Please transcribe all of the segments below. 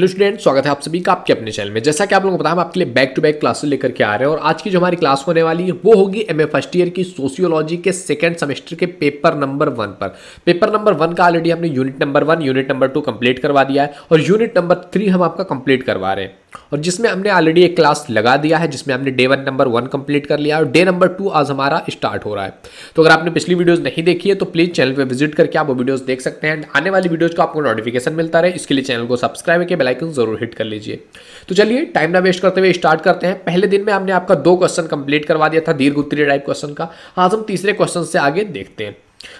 hello student स्वागत है आप सभी का आपके अपने चैनल में जैसा कि आप लोगों को पता हम आपके लिए बैक टू बैक क्लासेस लेकर के आ रहे हैं और आज की जो हमारी क्लास होने वाली है वो होगी एमए फर्स्ट ईयर की सोशियोलॉजी के सेकंड सेमेस्टर के पेपर नंबर वन पर पेपर नंबर वन का ऑलरेडी हमने unit number one unit number two complete करवा दिया है और यूनिट नंबर थ्री हम आपका कंप्लीट करवा रहे हैं और जिसमें हमने ऑलरेडी एक क्लास लगा दिया है जिसमें हमने day one number one complete कर लिया और डे नंबर टू आज हमारा स्टार्ट हो रहा है तो अगर आपने पिछली वीडियोस नहीं देखी है तो प्लीज़ चैनल पे विजिट करके आप वो वीडियोस देख सकते हैं आने वाली वीडियोस का आपको नोटिफिकेशन मिलता रहे इसके लिए चैनल को सब्सक्राइब करके बेलाइकन जरूर हिट कर लीजिए तो चलिए टाइम ना वेस्ट करते हुए स्टार्ट करते हैं पहले दिन में हमने आपका दो क्वेश्चन कंप्लीट करवा दिया था दीर्घ उत्तरीय टाइप क्वेश्चन का आज हम तीसरे क्वेश्चन से आगे देखते हैं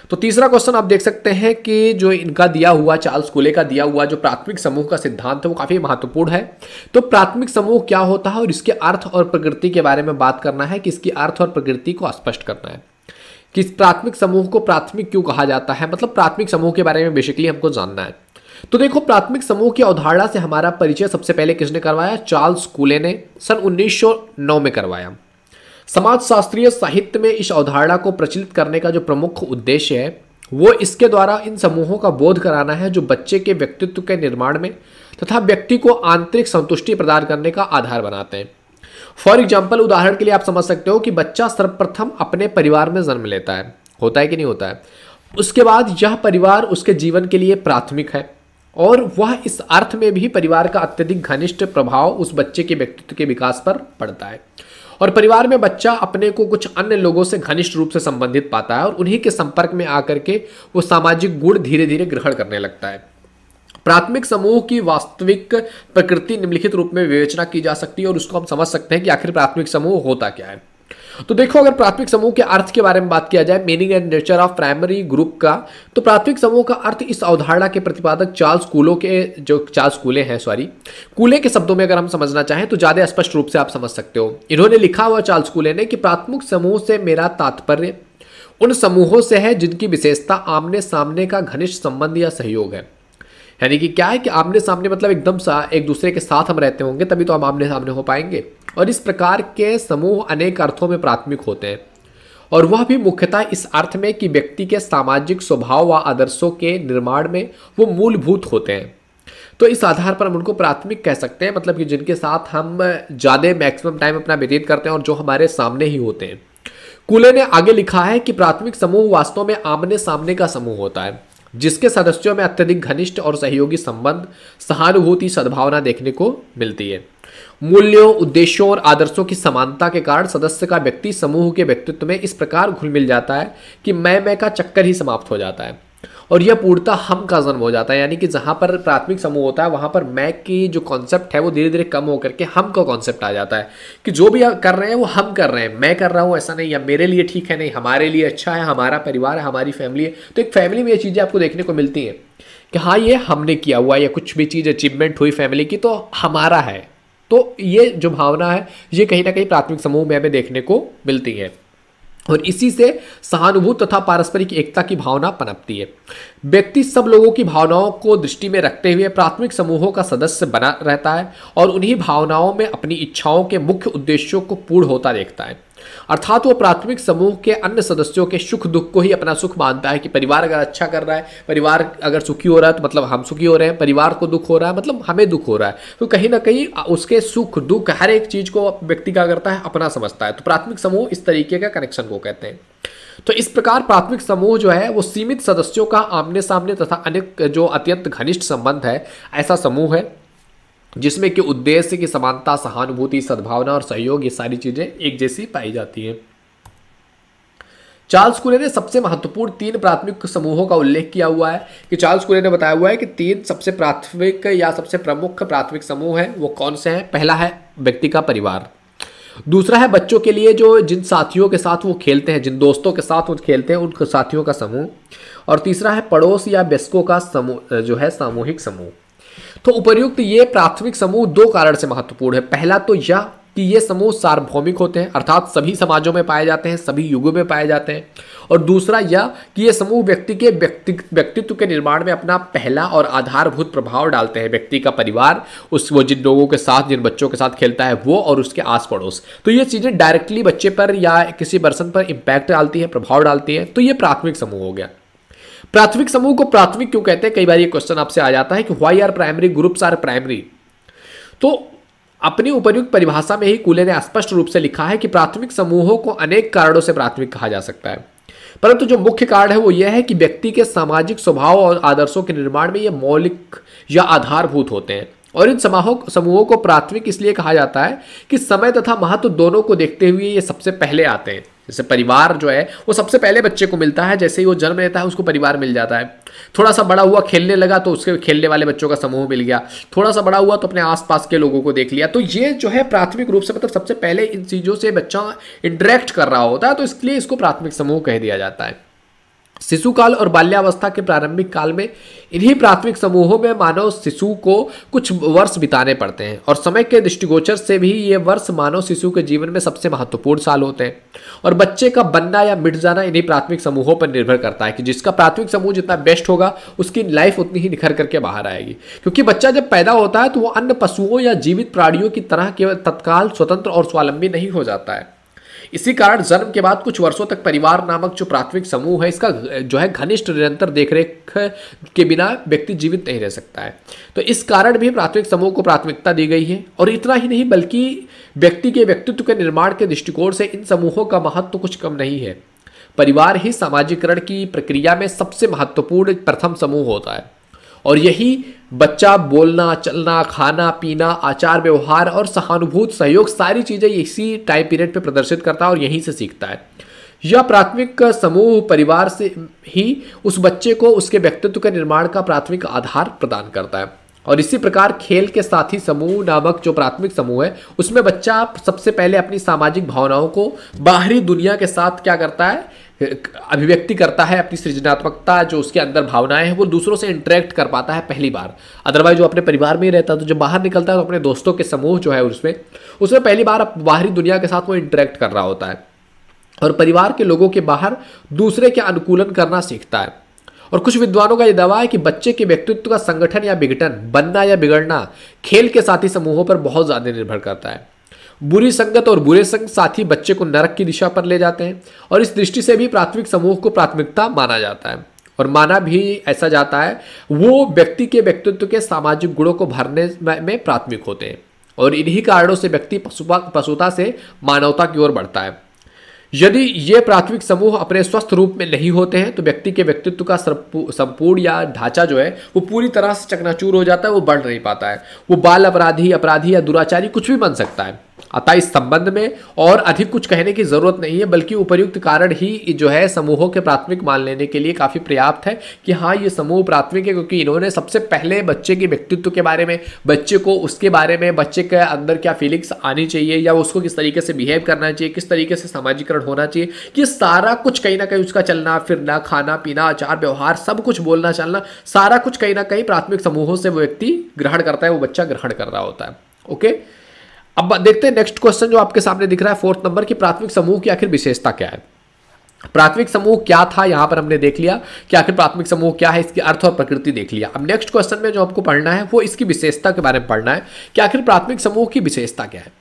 तो तीसरा क्वेश्चन आप देख सकते हैं कि जो इनका दिया हुआ चार्ल्स कुले का दिया हुआ जो प्राथमिक समूह का सिद्धांत है वो काफ़ी महत्वपूर्ण है तो प्राथमिक समूह क्या होता है और इसके अर्थ और प्रकृति के बारे में बात करना है कि इसकी अर्थ और प्रकृति को स्पष्ट करना है कि प्राथमिक समूह को प्राथमिक क्यों कहा जाता है मतलब प्राथमिक समूह के बारे में बेसिकली हमको जानना है तो देखो प्राथमिक समूह की अवधारणा से हमारा परिचय सबसे पहले किसने करवाया चार्ल्स कूले ने सन 1909 में करवाया समाजशास्त्रीय साहित्य में इस अवधारणा को प्रचलित करने का जो प्रमुख उद्देश्य है वो इसके द्वारा इन समूहों का बोध कराना है जो बच्चे के व्यक्तित्व के निर्माण में तथा व्यक्ति को आंतरिक संतुष्टि प्रदान करने का आधार बनाते हैं फॉर एग्जाम्पल उदाहरण के लिए आप समझ सकते हो कि बच्चा सर्वप्रथम अपने परिवार में जन्म लेता है होता है कि नहीं होता है उसके बाद यह परिवार उसके जीवन के लिए प्राथमिक है और वह इस अर्थ में भी परिवार का अत्यधिक घनिष्ठ प्रभाव उस बच्चे के व्यक्तित्व के विकास पर पड़ता है और परिवार में बच्चा अपने को कुछ अन्य लोगों से घनिष्ठ रूप से संबंधित पाता है और उन्हीं के संपर्क में आकर के वो सामाजिक गुण धीरे धीरे ग्रहण करने लगता है प्राथमिक समूह की वास्तविक प्रकृति निम्नलिखित रूप में विवेचना की जा सकती है और उसको हम समझ सकते हैं कि आखिर प्राथमिक समूह होता क्या है तो देखो अगर प्राथमिक समूह के अर्थ के बारे में बात किया जाए meaning and nature of primary group का तो प्राथमिक समूह का अर्थ इस अवधारणा के प्रतिपादक चार्ल्स कूलो के जो चार्ल्स कूले हैं सॉरी कूले के शब्दों में अगर हम समझना चाहें तो ज़्यादा स्पष्ट रूप से आप समझ सकते हो इन्होंने लिखा हुआ चार्ल्स कूले ने कि प्राथमिक समूह से मेरा तात्पर्य उन समूहों से है जिनकी विशेषता आमने सामने का घनिष्ठ संबंध या सहयोग है यानी कि क्या है कि आमने सामने मतलब एकदम सा एक दूसरे के साथ हम रहते होंगे तभी तो हम आमने सामने हो पाएंगे और इस प्रकार के समूह अनेक अर्थों में प्राथमिक होते हैं और वह भी मुख्यतः इस अर्थ में कि व्यक्ति के सामाजिक स्वभाव व आदर्शों के निर्माण में वो मूलभूत होते हैं तो इस आधार पर हम उनको प्राथमिक कह सकते हैं मतलब कि जिनके साथ हम ज़्यादा मैक्सिमम टाइम अपना व्यतीत करते हैं और जो हमारे सामने ही होते हैं कूले ने आगे लिखा है कि प्राथमिक समूह वास्तव में आमने सामने का समूह होता है जिसके सदस्यों में अत्यधिक घनिष्ठ और सहयोगी संबंध सहानुभूति सद्भावना देखने को मिलती है मूल्यों उद्देश्यों और आदर्शों की समानता के कारण सदस्य का व्यक्ति समूह के व्यक्तित्व में इस प्रकार घुल मिल जाता है कि मैं मैं का चक्कर ही समाप्त हो जाता है और यह पूर्णतः हम का जन्म हो जाता है यानी कि जहाँ पर प्राथमिक समूह होता है वहाँ पर मैक की जो कॉन्सेप्ट है वो धीरे धीरे कम होकर के हम का कॉन्सेप्ट आ जाता है कि जो भी कर रहे हैं वो हम कर रहे हैं मैं कर रहा हूँ ऐसा नहीं या मेरे लिए ठीक है नहीं हमारे लिए अच्छा है हमारा परिवार है हमारी फैमिली है तो एक फैमिली में ये चीज़ें आपको देखने को मिलती हैं कि हाँ ये हमने किया हुआ या कुछ भी चीज़ अचीवमेंट हुई फैमिली की तो हमारा है तो ये जो भावना है ये कहीं ना कहीं प्राथमिक समूह में हमें देखने को मिलती है और इसी से सहानुभूत तथा पारस्परिक एकता की भावना पनपती है व्यक्ति सब लोगों की भावनाओं को दृष्टि में रखते हुए प्राथमिक समूहों का सदस्य बना रहता है और उन्हीं भावनाओं में अपनी इच्छाओं के मुख्य उद्देश्यों को पूर्ण होता देखता है अर्थात वो प्राथमिक समूह के अन्य सदस्यों के सुख दुख को ही अपना सुख मानता है कि परिवार अगर अच्छा कर रहा है परिवार अगर सुखी हो रहा है तो मतलब हम सुखी हो रहे हैं परिवार को दुख हो रहा है मतलब हमें दुख हो रहा है तो कहीं ना कहीं उसके सुख दुख हर एक चीज़ को व्यक्ति का करता है अपना समझता है तो प्राथमिक समूह इस तरीके का कनेक्शन को कहते हैं तो इस प्रकार प्राथमिक समूह जो है वो सीमित सदस्यों का आमने सामने तथा अनेक जो अत्यंत घनिष्ठ संबंध है ऐसा समूह है जिसमें कि उद्देश्य की समानता सहानुभूति सद्भावना और सहयोग ये सारी चीज़ें एक जैसी पाई जाती हैं चार्ल्स कुरे ने सबसे महत्वपूर्ण तीन प्राथमिक समूहों का उल्लेख किया हुआ है कि चार्ल्स कुरे ने बताया हुआ है कि तीन सबसे प्राथमिक या सबसे प्रमुख प्राथमिक समूह है वो कौन से हैं पहला है व्यक्ति का परिवार दूसरा है बच्चों के लिए जो जिन साथियों के साथ वो खेलते हैं जिन दोस्तों के साथ वो खेलते हैं उन साथियों का समूह और तीसरा है पड़ोस या बेस्को का समूह जो है सामूहिक समूह तो उपर्युक्त ये प्राथमिक समूह दो कारण से महत्वपूर्ण है पहला तो यह कि ये समूह सार्वभौमिक होते हैं अर्थात सभी समाजों में पाए जाते हैं सभी युगों में पाए जाते हैं और दूसरा यह कि ये समूह व्यक्ति के व्यक्ति व्यक्तित्व के निर्माण में अपना पहला और आधारभूत प्रभाव डालते हैं व्यक्ति का परिवार उस वो जिन लोगों के साथ जिन बच्चों के साथ खेलता है वो और उसके आस पड़ोस तो ये चीज़ें डायरेक्टली बच्चे पर या किसी पर्सन पर इम्पैक्ट डालती है प्रभाव डालती है तो ये प्राथमिक समूह हो गया प्राथमिक समूह को प्राथमिक क्यों कहते हैं कई बार ये क्वेश्चन आपसे आ जाता है कि why are primary groups are primary तो अपनी उपयुक्त परिभाषा में ही कूले ने स्पष्ट रूप से लिखा है कि प्राथमिक समूहों को अनेक कारणों से प्राथमिक कहा जा सकता है परंतु जो मुख्य कारण है वो यह है कि व्यक्ति के सामाजिक स्वभाव और आदर्शों के निर्माण में ये मौलिक या आधारभूत होते हैं और इन समाहों समूहों को प्राथमिक इसलिए कहा जाता है कि समय तथा महत्व दोनों को देखते हुए ये सबसे पहले आते हैं जैसे परिवार जो है वो सबसे पहले बच्चे को मिलता है जैसे ही वो जन्म लेता है उसको परिवार मिल जाता है थोड़ा सा बड़ा हुआ खेलने लगा तो उसके खेलने वाले बच्चों का समूह मिल गया थोड़ा सा बड़ा हुआ तो अपने आसपास के लोगों को देख लिया तो ये जो है प्राथमिक रूप से मतलब सबसे पहले इन चीज़ों से बच्चा इंटरेक्ट कर रहा होता है तो इसलिए इसको प्राथमिक समूह कह दिया जाता है शिशुकाल और बाल्यावस्था के प्रारंभिक काल में इन्हीं प्राथमिक समूहों में मानव शिशु को कुछ वर्ष बिताने पड़ते हैं और समय के दृष्टिगोचर से भी ये वर्ष मानव शिशु के जीवन में सबसे महत्वपूर्ण साल होते हैं और बच्चे का बनना या मिट जाना इन्हीं प्राथमिक समूहों पर निर्भर करता है कि जिसका प्राथमिक समूह जितना बेस्ट होगा उसकी लाइफ उतनी ही निखर करके बाहर आएगी क्योंकि बच्चा जब पैदा होता है तो वो अन्य पशुओं या जीवित प्राणियों की तरह केवल तत्काल स्वतंत्र और स्वावलंबी नहीं हो जाता है इसी कारण जन्म के बाद कुछ वर्षों तक परिवार नामक जो प्राथमिक समूह है इसका जो है घनिष्ठ निरंतर देखरेख के बिना व्यक्ति जीवित नहीं रह सकता है तो इस कारण भी प्राथमिक समूह को प्राथमिकता दी गई है और इतना ही नहीं बल्कि व्यक्ति के व्यक्तित्व के निर्माण के दृष्टिकोण से इन समूहों का महत्व तो कुछ कम नहीं है परिवार ही सामाजिकरण की प्रक्रिया में सबसे महत्वपूर्ण प्रथम समूह होता है और यही बच्चा बोलना चलना खाना पीना आचार व्यवहार और सहानुभूत सहयोग सारी चीज़ें इसी टाइम पीरियड पे प्रदर्शित करता है और यहीं से सीखता है यह प्राथमिक समूह परिवार से ही उस बच्चे को उसके व्यक्तित्व के निर्माण का प्राथमिक आधार प्रदान करता है और इसी प्रकार खेल के साथी समूह नामक जो प्राथमिक समूह है उसमें बच्चा सबसे पहले अपनी सामाजिक भावनाओं को बाहरी दुनिया के साथ क्या करता है अभिव्यक्ति करता है अपनी सृजनात्मकता जो उसके अंदर भावनाएं हैं वो दूसरों से इंटरेक्ट कर पाता है पहली बार अदरवाइज जो अपने परिवार में ही रहता है तो जब बाहर निकलता है तो अपने दोस्तों के समूह जो है उसमें उसमें पहली बार बाहरी दुनिया के साथ वो इंटरेक्ट कर रहा होता है और परिवार के लोगों के बाहर दूसरे के अनुकूलन करना सीखता है और कुछ विद्वानों का यह दावा है कि बच्चे के व्यक्तित्व का संगठन या विघटन बनना या बिगड़ना खेल के साथी समूहों पर बहुत ज़्यादा निर्भर करता है बुरी संगत और बुरे संग साथी बच्चे को नरक की दिशा पर ले जाते हैं और इस दृष्टि से भी प्राथमिक समूह को प्राथमिकता माना जाता है और माना भी ऐसा जाता है वो व्यक्ति के व्यक्तित्व के सामाजिक गुणों को भरने में प्राथमिक होते हैं और इन्हीं कारणों से व्यक्ति पशुता से मानवता की ओर बढ़ता है यदि ये प्राथमिक समूह अपने स्वस्थ रूप में नहीं होते हैं तो व्यक्ति के व्यक्तित्व का संपूर्ण या ढांचा जो है वो पूरी तरह से चकनाचूर हो जाता है वो बढ़ नहीं पाता है वो बाल अपराधी अपराधी या दुराचारी कुछ भी बन सकता है अतः इस संबंध में और अधिक कुछ कहने की जरूरत नहीं है बल्कि उपयुक्त कारण ही जो है समूहों के प्राथमिक मान लेने के लिए काफ़ी पर्याप्त है कि हाँ ये समूह प्राथमिक है क्योंकि इन्होंने सबसे पहले बच्चे के व्यक्तित्व के बारे में बच्चे को उसके बारे में बच्चे के अंदर क्या फीलिंग्स आनी चाहिए या उसको किस तरीके से बिहेव करना चाहिए किस तरीके से समाजीकरण होना चाहिए कि सारा कुछ कहीं ना कहीं उसका चलना फिरना खाना पीना आचार व्यवहार सब कुछ बोलना चलना सारा कुछ कहीं ना कहीं प्राथमिक समूहों से वो व्यक्ति ग्रहण करता है वो बच्चा ग्रहण कर रहा होता है ओके अब देखते हैं नेक्स्ट क्वेश्चन जो आपके सामने दिख रहा है फोर्थ नंबर की प्राथमिक समूह की आखिर विशेषता क्या है प्राथमिक समूह क्या था यहाँ पर हमने देख लिया कि आखिर प्राथमिक समूह क्या है इसकी अर्थ और प्रकृति देख लिया अब नेक्स्ट क्वेश्चन में जो आपको पढ़ना है वो इसकी विशेषता के बारे में पढ़ना है कि आखिर प्राथमिक समूह की विशेषता क्या है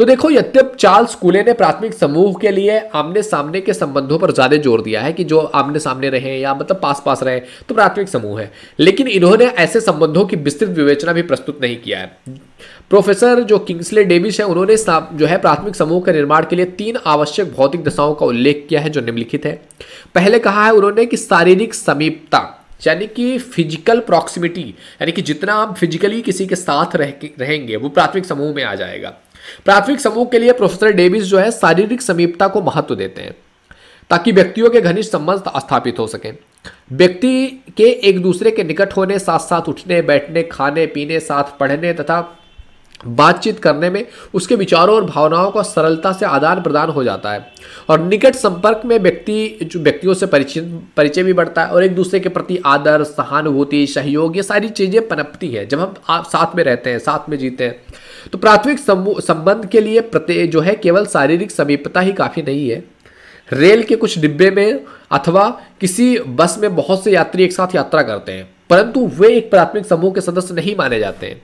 तो देखो यद्यप चार्ल्स कूले ने प्राथमिक समूह के लिए आमने सामने के संबंधों पर ज़्यादा जोर दिया है कि जो आमने सामने रहे या मतलब पास पास रहे तो प्राथमिक समूह है लेकिन इन्होंने ऐसे संबंधों की विस्तृत विवेचना भी प्रस्तुत नहीं किया है प्रोफेसर जो किंग्सले डेविस है उन्होंने जो है प्राथमिक समूह के निर्माण के लिए तीन आवश्यक भौतिक दशाओं का उल्लेख किया है जो निम्नलिखित है पहले कहा है उन्होंने कि शारीरिक समीपता यानी कि फिजिकल प्रॉक्सिमिटी यानी कि जितना आप फिजिकली किसी के साथ रह रहेंगे वो प्राथमिक समूह में आ जाएगा प्राथमिक समूह के लिए प्रोफेसर डेविस जो है शारीरिक समीपता को महत्व देते हैं ताकि व्यक्तियों के घनिष्ठ संबंध स्थापित हो सकें व्यक्ति के एक दूसरे के निकट होने साथ साथ उठने बैठने खाने पीने साथ पढ़ने तथा बातचीत करने में उसके विचारों और भावनाओं का सरलता से आदान प्रदान हो जाता है और निकट संपर्क में व्यक्ति जो व्यक्तियों से परिचय परिचय भी बढ़ता है और एक दूसरे के प्रति आदर सहानुभूति सहयोग ये सारी चीज़ें पनपती है जब हम आप साथ में रहते हैं साथ में जीते हैं तो प्राथमिक संबंध के लिए प्रत्यय जो है केवल शारीरिक समीपता ही काफ़ी नहीं है रेल के कुछ डिब्बे में अथवा किसी बस में बहुत से यात्री एक साथ यात्रा करते हैं परंतु वे एक प्राथमिक समूह के सदस्य नहीं माने जाते हैं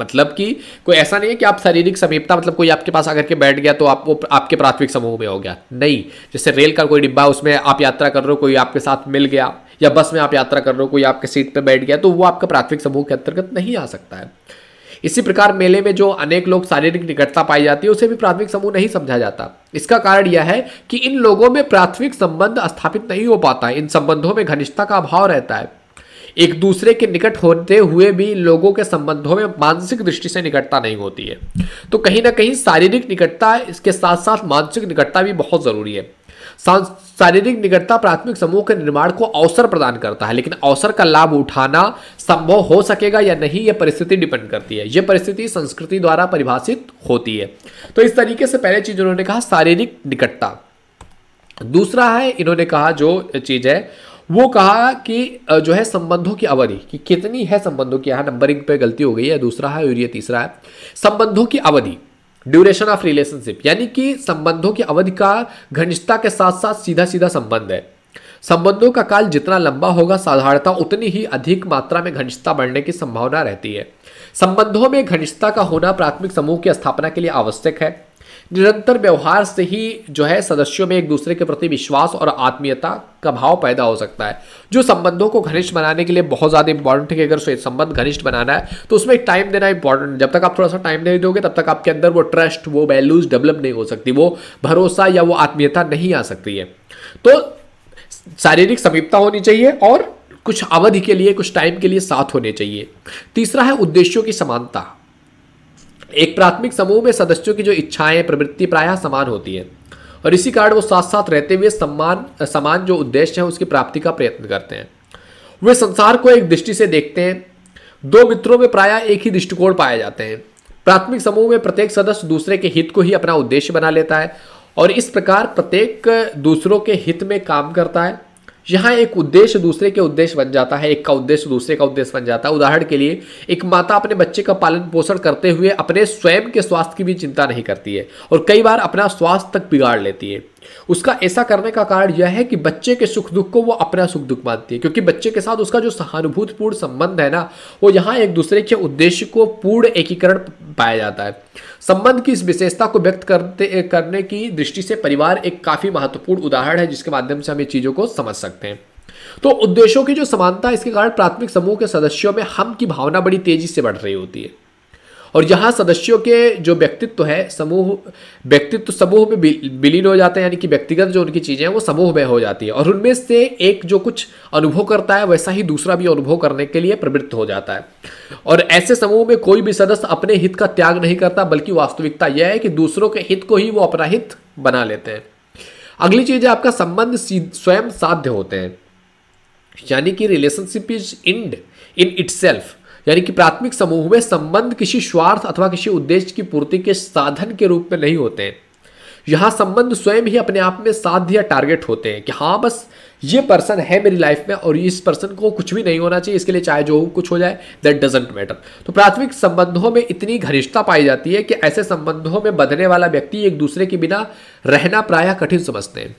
मतलब कि कोई ऐसा नहीं है कि आप शारीरिक समीपता मतलब कोई आपके पास आकर के बैठ गया तो आप वो आपके प्राथमिक समूह में हो गया नहीं जैसे रेल का कोई डिब्बा उसमें आप यात्रा कर रहे हो कोई आपके साथ मिल गया या बस में आप यात्रा कर रहे हो कोई आपके सीट पर बैठ गया तो वो आपका प्राथमिक समूह के अंतर्गत नहीं आ सकता है इसी प्रकार मेले में जो अनेक लोग शारीरिक निकटता पाई जाती है उसे भी प्राथमिक समूह नहीं समझा जाता इसका कारण यह है कि इन लोगों में प्राथमिक संबंध स्थापित नहीं हो पाता इन संबंधों में घनिष्ठता का अभाव रहता है एक दूसरे के निकट होते हुए भी लोगों के संबंधों में मानसिक दृष्टि से निकटता नहीं होती है तो कहीं ना कहीं शारीरिक निकटता इसके साथ साथ मानसिक निकटता भी बहुत ज़रूरी है शारीरिक निकटता प्राथमिक समूह के निर्माण को अवसर प्रदान करता है लेकिन अवसर का लाभ उठाना संभव हो सकेगा या नहीं यह परिस्थिति डिपेंड करती है यह परिस्थिति संस्कृति द्वारा परिभाषित होती है तो इस तरीके से पहले चीज उन्होंने कहा शारीरिक निकटता दूसरा है इन्होंने कहा जो चीज है वो कहा कि जो है संबंधों की अवधि कि कितनी है संबंधों की यहाँ नंबरिंग पे गलती हो गई है दूसरा है और ये तीसरा है संबंधों की अवधि ड्यूरेशन ऑफ रिलेशनशिप यानी कि संबंधों की अवधि का घनिष्ठता के साथ साथ सीधा सीधा संबंध है संबंधों का काल जितना लंबा होगा साधारणता उतनी ही अधिक मात्रा में घनिष्ठता बढ़ने की संभावना रहती है संबंधों में घनिष्ठता का होना प्राथमिक समूह की स्थापना के लिए आवश्यक है निरंतर व्यवहार से ही जो है सदस्यों में एक दूसरे के प्रति विश्वास और आत्मीयता का भाव पैदा हो सकता है जो संबंधों को घनिष्ठ बनाने के लिए बहुत ज़्यादा इंपॉर्टेंट है कि अगर संबंध घनिष्ठ बनाना है तो उसमें टाइम देना इंपॉर्टेंट जब तक आप थोड़ा सा टाइम नहीं दोगे तब तक आपके अंदर वो ट्रस्ट वो वैल्यूज डेवलप नहीं हो सकती वो भरोसा या वो आत्मीयता नहीं आ सकती है तो शारीरिक समीपता होनी चाहिए और कुछ अवधि के लिए कुछ टाइम के लिए साथ होने चाहिए तीसरा है उद्देश्यों की समानता एक प्राथमिक समूह में सदस्यों की जो इच्छाएं प्रवृत्ति प्रायः समान होती है और इसी कारण वो साथ साथ रहते हुए सम्मान समान जो उद्देश्य है उसकी प्राप्ति का प्रयत्न करते हैं वे संसार को एक दृष्टि से देखते हैं दो मित्रों में प्रायः एक ही दृष्टिकोण पाए जाते हैं प्राथमिक समूह में प्रत्येक सदस्य दूसरे के हित को ही अपना उद्देश्य बना लेता है और इस प्रकार प्रत्येक दूसरों के हित में काम करता है यहाँ एक उद्देश्य दूसरे के उद्देश्य बन जाता है एक का उद्देश्य दूसरे का उद्देश्य बन जाता है उदाहरण के लिए एक माता अपने बच्चे का पालन पोषण करते हुए अपने स्वयं के स्वास्थ्य की भी चिंता नहीं करती है और कई बार अपना स्वास्थ्य तक बिगाड़ लेती है उसका ऐसा करने का कारण यह है कि बच्चे के सुख दुख को वो अपना सुख दुख मानती है क्योंकि बच्चे के साथ उसका जो सहानुभूतिपूर्ण संबंध है ना वो यहाँ एक दूसरे के उद्देश्य को पूर्ण एकीकरण पाया जाता है संबंध की इस विशेषता को व्यक्त करते करने की दृष्टि से परिवार एक काफ़ी महत्वपूर्ण उदाहरण है जिसके माध्यम से हम ये चीज़ों को समझ सकते हैं तो उद्देश्यों की जो समानता इसके कारण प्राथमिक समूह के सदस्यों में हम की भावना बड़ी तेजी से बढ़ रही होती है और यहाँ सदस्यों के जो व्यक्तित्व है समूह व्यक्तित्व समूह में विलीन हो जाते हैं यानी कि व्यक्तिगत जो उनकी चीज़ें हैं वो समूह में हो जाती है और उनमें से एक जो कुछ अनुभव करता है वैसा ही दूसरा भी अनुभव करने के लिए प्रवृत्त हो जाता है और ऐसे समूह में कोई भी सदस्य अपने हित का त्याग नहीं करता बल्कि वास्तविकता यह है कि दूसरों के हित को ही वो अपना हित बना लेते हैं अगली चीज़ है आपका संबंध स्वयं साध्य होते हैं यानी कि relationship is end in itself यानी कि प्राथमिक समूह में संबंध किसी स्वार्थ अथवा किसी उद्देश्य की पूर्ति के साधन के रूप में नहीं होते हैं यहाँ संबंध स्वयं ही अपने आप में साध्य या टारगेट होते हैं कि हाँ बस ये पर्सन है मेरी लाइफ में और इस पर्सन को कुछ भी नहीं होना चाहिए इसके लिए चाहे जो कुछ हो जाए दैट डजेंट मैटर तो प्राथमिक संबंधों में इतनी घनिष्ठता पाई जाती है कि ऐसे संबंधों में बदने वाला व्यक्ति एक दूसरे के बिना रहना प्रायः कठिन समझते हैं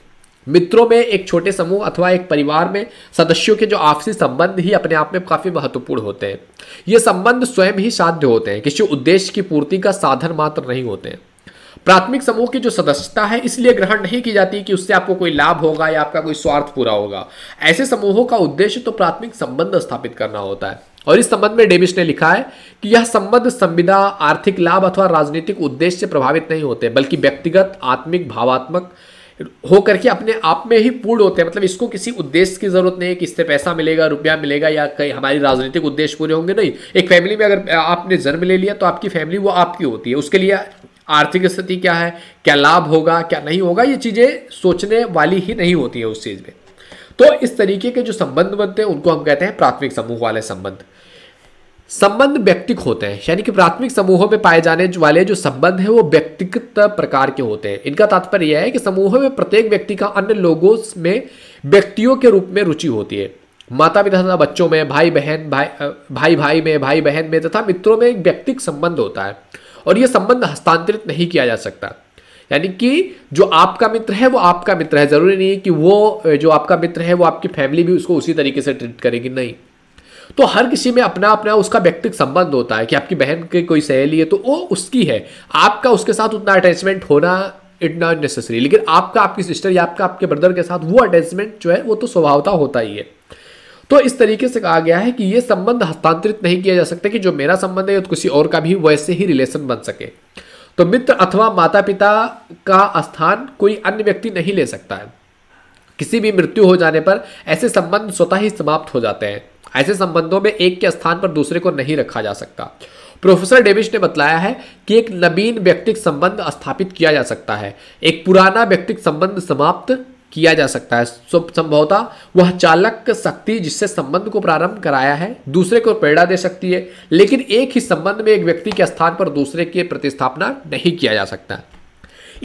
मित्रों में एक छोटे समूह अथवा एक परिवार में सदस्यों के जो आपसी संबंध ही अपने आप में काफ़ी महत्वपूर्ण होते हैं ये संबंध स्वयं ही साध्य होते हैं किसी उद्देश्य की पूर्ति का साधन मात्र नहीं होते हैं प्राथमिक समूह की जो सदस्यता है इसलिए ग्रहण नहीं की जाती कि उससे आपको कोई लाभ होगा या आपका कोई स्वार्थ पूरा होगा ऐसे समूहों का उद्देश्य तो प्राथमिक संबंध स्थापित करना होता है और इस संबंध में डेविस ने लिखा है कि यह संबंध संविदा आर्थिक लाभ अथवा राजनीतिक उद्देश्य से प्रभावित नहीं होते बल्कि व्यक्तिगत आत्मिक भावात्मक हो करके अपने आप में ही पूर्ण होते हैं मतलब इसको किसी उद्देश्य की जरूरत नहीं है कि इससे पैसा मिलेगा रुपया मिलेगा या कहीं हमारी राजनीतिक उद्देश्य पूरे होंगे नहीं एक फैमिली में अगर आपने जन्म ले लिया तो आपकी फैमिली वो आपकी होती है उसके लिए आर्थिक स्थिति क्या है क्या लाभ होगा क्या नहीं होगा ये चीज़ें सोचने वाली ही नहीं होती है उस चीज़ में तो इस तरीके के जो संबंध बनते हैं उनको हम कहते हैं प्राथमिक समूह वाले संबंध संबंध व्यक्तिक होते हैं यानी कि प्राथमिक समूहों में पाए जाने वाले जो संबंध हैं वो व्यक्तिगत प्रकार के होते हैं इनका तात्पर्य यह है कि समूहों में प्रत्येक व्यक्ति का अन्य लोगों में व्यक्तियों के रूप में रुचि होती है माता पिता तथा बच्चों में भाई बहन भाई भाई भाई में भाई बहन में तथा मित्रों में एक व्यक्तिक संबंध होता है और यह संबंध हस्तांतरित नहीं किया जा सकता यानी कि जो आपका मित्र है वो आपका मित्र है ज़रूरी नहीं है कि वो जो आपका मित्र है वो आपकी फैमिली भी उसको उसी तरीके से ट्रीट करेगी नहीं तो हर किसी में अपना अपना उसका व्यक्तिक संबंध होता है कि आपकी बहन की कोई सहेली है तो वो उसकी है आपका उसके साथ उतना अटैचमेंट होना इट नॉट नेसेसरी लेकिन आपका आपकी सिस्टर या आपका आपके ब्रदर के साथ वो अटैचमेंट जो है वो तो स्वभावता होता ही है तो इस तरीके से कहा गया है कि ये संबंध हस्तांतरित नहीं किया जा सकता कि जो मेरा संबंध है तो किसी और का भी वैसे ही रिलेशन बन सके तो मित्र अथवा माता पिता का स्थान कोई अन्य व्यक्ति नहीं ले सकता है किसी भी मृत्यु हो जाने पर ऐसे संबंध स्वतः ही समाप्त हो जाते हैं ऐसे संबंधों में एक के स्थान पर दूसरे को नहीं रखा जा सकता प्रोफेसर डेविस ने बताया है कि एक नवीन व्यक्तिक संबंध स्थापित किया जा सकता है एक पुराना व्यक्तिक संबंध समाप्त किया जा सकता है संभवतः वह चालक शक्ति जिससे संबंध को प्रारंभ कराया है दूसरे को प्रेरणा दे सकती है लेकिन एक ही संबंध में एक व्यक्ति के स्थान पर दूसरे की प्रतिस्थापना नहीं किया जा सकता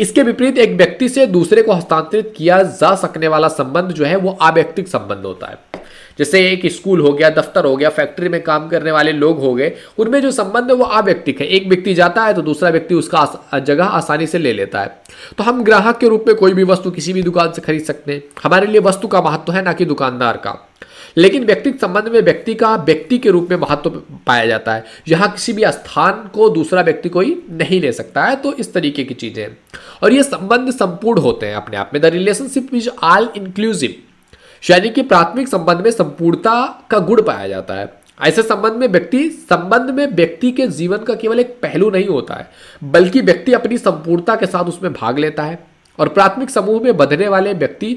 इसके विपरीत एक व्यक्ति से दूसरे को हस्तांतरित किया जा सकने वाला संबंध जो है वो अव्यक्तिक संबंध होता है जैसे एक स्कूल हो गया दफ्तर हो गया फैक्ट्री में काम करने वाले लोग हो गए उनमें जो संबंध है वो आव्यक्तिक है एक व्यक्ति जाता है तो दूसरा व्यक्ति उसका जगह आसानी से ले लेता है तो हम ग्राहक के रूप में कोई भी वस्तु किसी भी दुकान से खरीद सकते हैं हमारे लिए वस्तु का महत्व है ना कि दुकानदार का लेकिन व्यक्तिगत संबंध में व्यक्ति का व्यक्ति के रूप में महत्व पाया जाता है यहाँ किसी भी स्थान को दूसरा व्यक्ति कोई नहीं ले सकता है तो इस तरीके की चीज़ें और ये संबंध संपूर्ण होते हैं अपने आप में the relationship is all inclusive यानी कि प्राथमिक संबंध में संपूर्णता का गुण पाया जाता है ऐसे संबंध में व्यक्ति संबंध में व्यक्ति के जीवन का केवल एक पहलू नहीं होता है बल्कि व्यक्ति अपनी संपूर्णता के साथ उसमें भाग लेता है और प्राथमिक समूह में बधने वाले व्यक्ति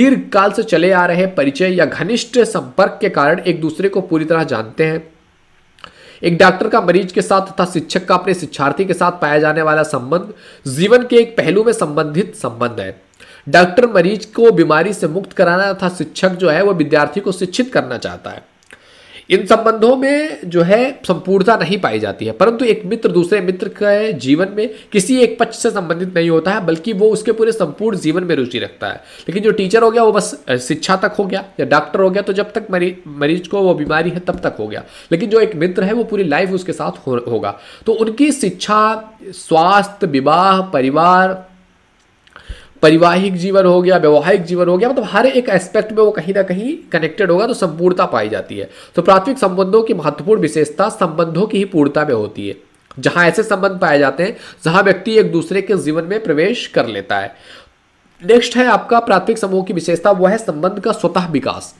दीर्घ काल से चले आ रहे परिचय या घनिष्ठ संपर्क के कारण एक दूसरे को पूरी तरह जानते हैं एक डॉक्टर का मरीज के साथ तथा शिक्षक का अपने शिक्षार्थी के साथ पाया जाने वाला संबंध जीवन के एक पहलू में संबंधित संबंध है डॉक्टर मरीज को बीमारी से मुक्त कराना तथा शिक्षक जो है वह विद्यार्थी को शिक्षित करना चाहता है इन संबंधों में जो है संपूर्णता नहीं पाई जाती है परंतु एक मित्र दूसरे मित्र के जीवन में किसी एक पक्ष से संबंधित नहीं होता है बल्कि वो उसके पूरे संपूर्ण जीवन में रुचि रखता है लेकिन जो टीचर हो गया वो बस शिक्षा तक हो गया या डॉक्टर हो गया तो जब तक मरीज मरीज को वो बीमारी है तब तक हो गया लेकिन जो एक मित्र है वो पूरी लाइफ उसके साथ हो, होगा तो उनकी शिक्षा स्वास्थ्य विवाह परिवार परिवाहिक जीवन हो गया वैवाहिक जीवन हो गया मतलब हर एक एस्पेक्ट में वो कहीं ना कहीं कनेक्टेड होगा तो संपूर्णता पाई जाती है तो प्राथमिक संबंधों की महत्वपूर्ण विशेषता संबंधों की ही पूर्णता में होती है जहां ऐसे संबंध पाए जाते हैं जहां व्यक्ति एक दूसरे के जीवन में प्रवेश कर लेता है नेक्स्ट है आपका प्राथमिक समूह की विशेषता वह है संबंध का स्वतः विकास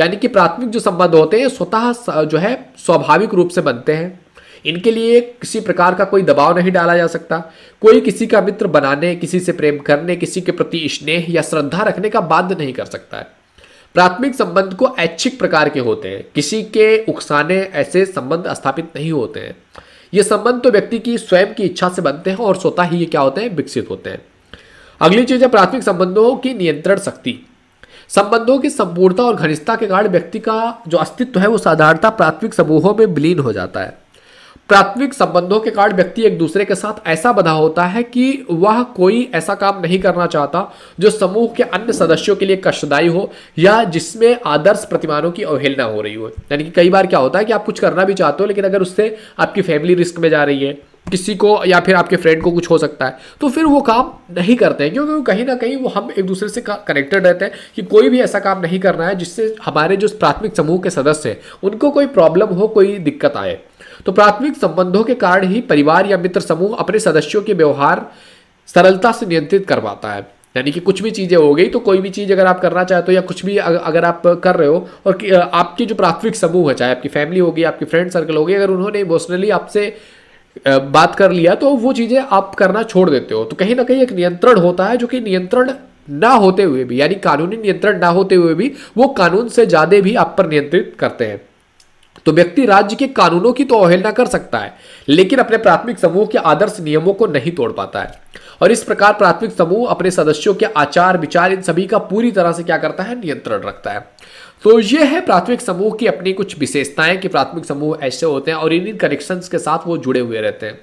यानी कि प्राथमिक जो संबंध होते हैं स्वतः जो है स्वाभाविक रूप से बनते हैं इनके लिए किसी प्रकार का कोई दबाव नहीं डाला जा सकता कोई किसी का मित्र बनाने किसी से प्रेम करने किसी के प्रति स्नेह या श्रद्धा रखने का बाध्य नहीं कर सकता है प्राथमिक संबंध को ऐच्छिक प्रकार के होते हैं किसी के उकसाने ऐसे संबंध स्थापित नहीं होते हैं ये संबंध तो व्यक्ति की स्वयं की इच्छा से बनते हैं और स्वतः ही ये क्या होते हैं विकसित होते हैं अगली चीज है प्राथमिक संबंधों की नियंत्रण शक्ति संबंधों की संपूर्णता और घनिष्ठता के कारण व्यक्ति का जो अस्तित्व है वो साधारणता प्राथमिक समूहों में विलीन हो जाता है प्राथमिक संबंधों के कारण व्यक्ति एक दूसरे के साथ ऐसा बधा होता है कि वह कोई ऐसा काम नहीं करना चाहता जो समूह के अन्य सदस्यों के लिए कष्टदायी हो या जिसमें आदर्श प्रतिमानों की अवहेलना हो रही हो यानी कि कई बार क्या होता है कि आप कुछ करना भी चाहते हो लेकिन अगर उससे आपकी फैमिली रिस्क में जा रही है किसी को या फिर आपके फ्रेंड को कुछ हो सकता है तो फिर वो काम नहीं करते हैं क्योंकि कहीं ना कहीं वो हम एक दूसरे से कनेक्टेड रहते हैं कि कोई भी ऐसा काम नहीं करना है जिससे हमारे जो प्राथमिक समूह के सदस्य हैं उनको कोई प्रॉब्लम हो कोई दिक्कत आए तो प्राथमिक संबंधों के कारण ही परिवार या मित्र समूह अपने सदस्यों के व्यवहार सरलता से नियंत्रित कर पाता है यानी कि कुछ भी चीज़ें हो गई तो कोई भी चीज़ अगर आप करना चाहते हो या कुछ भी अगर आप कर रहे हो और आपकी जो प्राथमिक समूह है चाहे आपकी फैमिली होगी आपकी फ्रेंड सर्कल होगी अगर उन्होंने इमोशनली आपसे बात कर लिया तो वो चीज़ें आप करना छोड़ देते हो तो कहीं ना कहीं एक नियंत्रण होता है जो कि नियंत्रण ना होते हुए भी यानी कानूनी नियंत्रण ना होते हुए भी वो कानून से ज़्यादा भी आप पर नियंत्रित करते हैं तो व्यक्ति राज्य के कानूनों की तो अवहेलना कर सकता है लेकिन अपने प्राथमिक समूह के आदर्श नियमों को नहीं तोड़ पाता है और इस प्रकार प्राथमिक समूह अपने सदस्यों के आचार विचार इन सभी का पूरी तरह से क्या करता है नियंत्रण रखता है तो ये है प्राथमिक समूह की अपनी कुछ विशेषताएं कि प्राथमिक समूह ऐसे होते हैं और इन इन कनेक्शन के साथ वो जुड़े हुए रहते हैं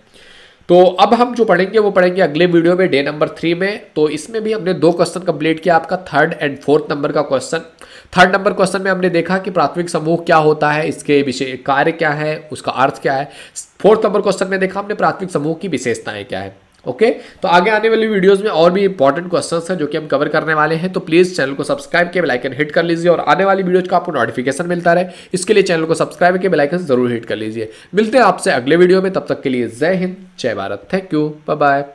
तो अब हम जो पढ़ेंगे वो पढ़ेंगे अगले वीडियो में डे नंबर थ्री में तो इसमें भी हमने दो क्वेश्चन कंप्लीट किया आपका थर्ड एंड फोर्थ नंबर का क्वेश्चन थर्ड नंबर क्वेश्चन में हमने देखा कि प्राथमिक समूह क्या होता है इसके विषय कार्य क्या है उसका अर्थ क्या है फोर्थ नंबर क्वेश्चन में देखा हमने प्राथमिक समूह की विशेषताएं क्या है ओके तो आगे आने वाली वीडियोस में और भी इंपॉर्टेंट क्वेश्चंस हैं जो कि हम कवर करने वाले हैं तो प्लीज़ चैनल को सब्सक्राइब के बेलाइकन हिट कर लीजिए और आने वाली वीडियोज का आपको नोटिफिकेशन मिलता रहे इसके लिए चैनल को सब्सक्राइब के बेलाइकन जरूर हिट कर लीजिए मिलते हैं आपसे अगले वीडियो में तब तक के लिए जय हिंद जय भारत थैंक यू बाय